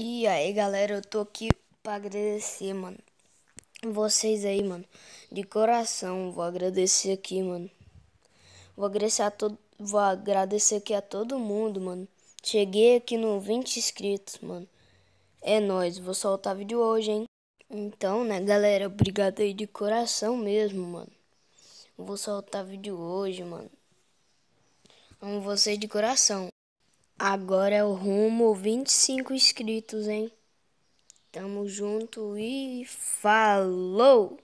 E aí, galera, eu tô aqui pra agradecer, mano. Vocês aí, mano. De coração, vou agradecer aqui, mano. Vou agradecer a todo, vou agradecer aqui a todo mundo, mano. Cheguei aqui no 20 inscritos, mano. É nóis, vou soltar vídeo hoje, hein? Então, né, galera, obrigado aí de coração mesmo, mano. Vou soltar vídeo hoje, mano. Amo vocês de coração. Agora é o rumo 25 inscritos, hein? Tamo junto e falou!